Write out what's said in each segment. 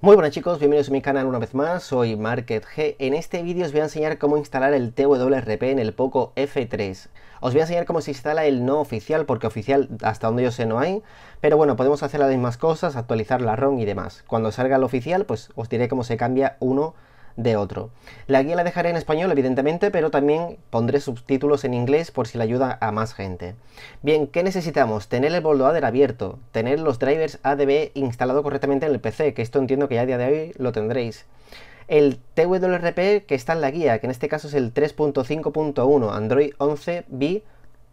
Muy buenas chicos, bienvenidos a mi canal una vez más, soy MarketG. En este vídeo os voy a enseñar cómo instalar el TWRP en el Poco F3. Os voy a enseñar cómo se instala el no oficial, porque oficial hasta donde yo sé no hay. Pero bueno, podemos hacer las mismas cosas, actualizar la ROM y demás. Cuando salga el oficial, pues os diré cómo se cambia uno de otro. La guía la dejaré en español, evidentemente, pero también pondré subtítulos en inglés por si le ayuda a más gente. Bien, ¿qué necesitamos? Tener el boldoader abierto, tener los drivers ADB instalado correctamente en el PC, que esto entiendo que ya a día de hoy lo tendréis. El TWRP que está en la guía, que en este caso es el 3.5.1 Android 11 b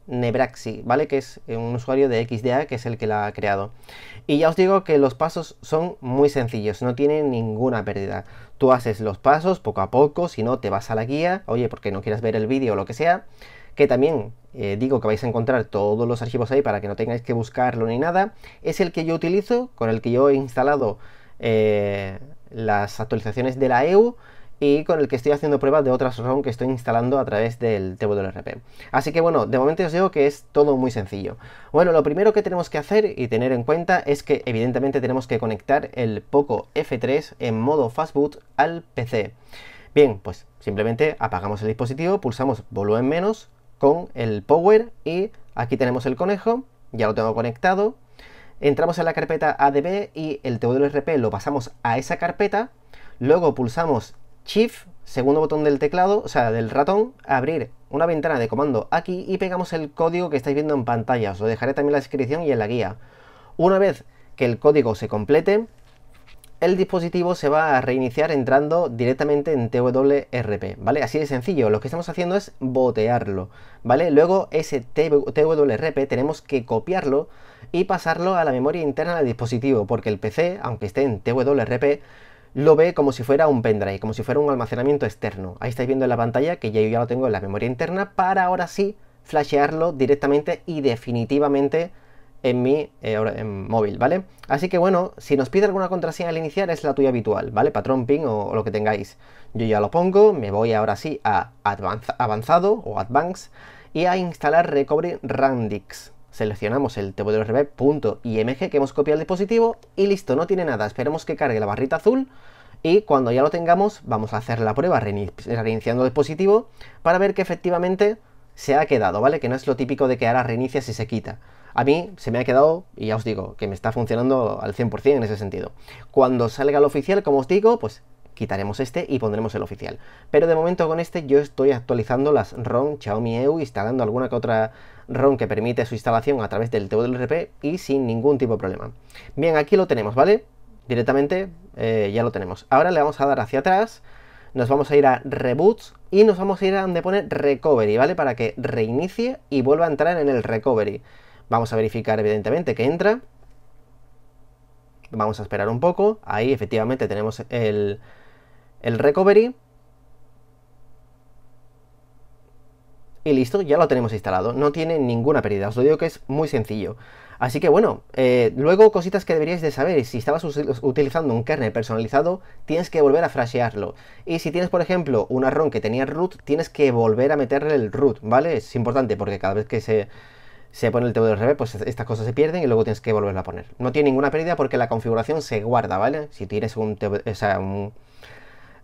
Nebraxi, ¿vale? Que es eh, un usuario de XDA, que es el que la ha creado. Y ya os digo que los pasos son muy sencillos, no tienen ninguna pérdida. Tú haces los pasos poco a poco, si no te vas a la guía, oye, porque no quieras ver el vídeo o lo que sea, que también eh, digo que vais a encontrar todos los archivos ahí para que no tengáis que buscarlo ni nada, es el que yo utilizo, con el que yo he instalado eh, las actualizaciones de la EU, y con el que estoy haciendo pruebas de otras ROM que estoy instalando a través del TWRP. Así que bueno, de momento os digo que es todo muy sencillo. Bueno, lo primero que tenemos que hacer y tener en cuenta es que evidentemente tenemos que conectar el Poco F3 en modo fastboot al PC. Bien, pues simplemente apagamos el dispositivo, pulsamos volumen menos con el power y aquí tenemos el conejo, ya lo tengo conectado. Entramos en la carpeta ADB y el TWRP lo pasamos a esa carpeta, luego pulsamos Shift, segundo botón del teclado, o sea, del ratón, abrir una ventana de comando aquí y pegamos el código que estáis viendo en pantalla. Os lo dejaré también en la descripción y en la guía. Una vez que el código se complete, el dispositivo se va a reiniciar entrando directamente en TWRP, ¿vale? Así de sencillo, lo que estamos haciendo es botearlo, ¿vale? Luego ese TWRP tenemos que copiarlo y pasarlo a la memoria interna del dispositivo, porque el PC, aunque esté en TWRP, lo ve como si fuera un pendrive, como si fuera un almacenamiento externo. Ahí estáis viendo en la pantalla que ya yo ya lo tengo en la memoria interna para ahora sí flashearlo directamente y definitivamente en mi eh, móvil, ¿vale? Así que bueno, si nos pide alguna contraseña al iniciar es la tuya habitual, ¿vale? Patrón, PIN o, lo que tengáis. Yo ya lo pongo, me voy ahora sí a avanzado o advanced y a instalar Recovery Randix, seleccionamos el tbdrb.img que hemos copiado el dispositivo y listo, no tiene nada. Esperemos que cargue la barrita azul y cuando ya lo tengamos vamos a hacer la prueba reiniciando el dispositivo para ver que efectivamente se ha quedado, ¿vale? Que no es lo típico de que ahora reinicia si se quita. A mí se me ha quedado, y ya os digo, que me está funcionando al 100% en ese sentido. Cuando salga el oficial, como os digo, pues quitaremos este y pondremos el oficial. Pero de momento con este yo estoy actualizando las ROM Xiaomi EU, instalando alguna que otra ROM que permite su instalación a través del TWRP y sin ningún tipo de problema. Bien, aquí lo tenemos, ¿vale? Directamente eh, ya lo tenemos. Ahora le vamos a dar hacia atrás, nos vamos a ir a Reboots y nos vamos a ir a donde pone Recovery, ¿vale? Para que reinicie y vuelva a entrar en el Recovery. Vamos a verificar evidentemente que entra. Vamos a esperar un poco. Ahí efectivamente tenemos el, el recovery. Y listo, ya lo tenemos instalado. No tiene ninguna pérdida. Os lo digo que es muy sencillo. Así que bueno, eh, luego cositas que deberíais de saber. Si estabas utilizando un kernel personalizado, tienes que volver a frashearlo. Y si tienes, por ejemplo, un ROM que tenía root, tienes que volver a meterle el root, ¿vale? Es importante porque cada vez que se, pone el tema pues estas cosas se pierden y luego tienes que volver a poner. No tiene ninguna pérdida porque la configuración se guarda, ¿vale? Si tienes un, un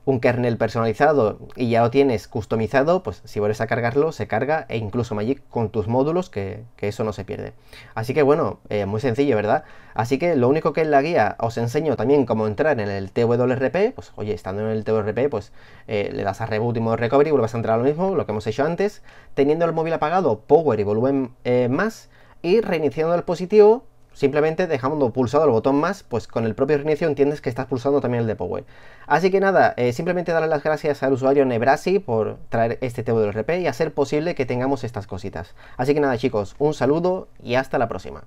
un kernel personalizado y ya lo tienes customizado, pues si vuelves a cargarlo, se carga e incluso Magic con tus módulos, que, eso no se pierde. Así que bueno, eh, muy sencillo, ¿verdad? Así que lo único que en la guía os enseño también cómo entrar en el TWRP, pues oye, estando en el TWRP, pues eh, le das a reboot y modo recovery, vuelves a entrar a lo mismo, lo que hemos hecho antes, teniendo el móvil apagado, power y volumen eh, más, y reiniciando el positivo, simplemente dejando pulsado el botón más, pues con el propio reinicio entiendes que estás pulsando también el de Power. Así que nada, eh, simplemente darle las gracias al usuario Nebrasi por traer este TWRP y hacer posible que tengamos estas cositas. Así que nada chicos, un saludo y hasta la próxima.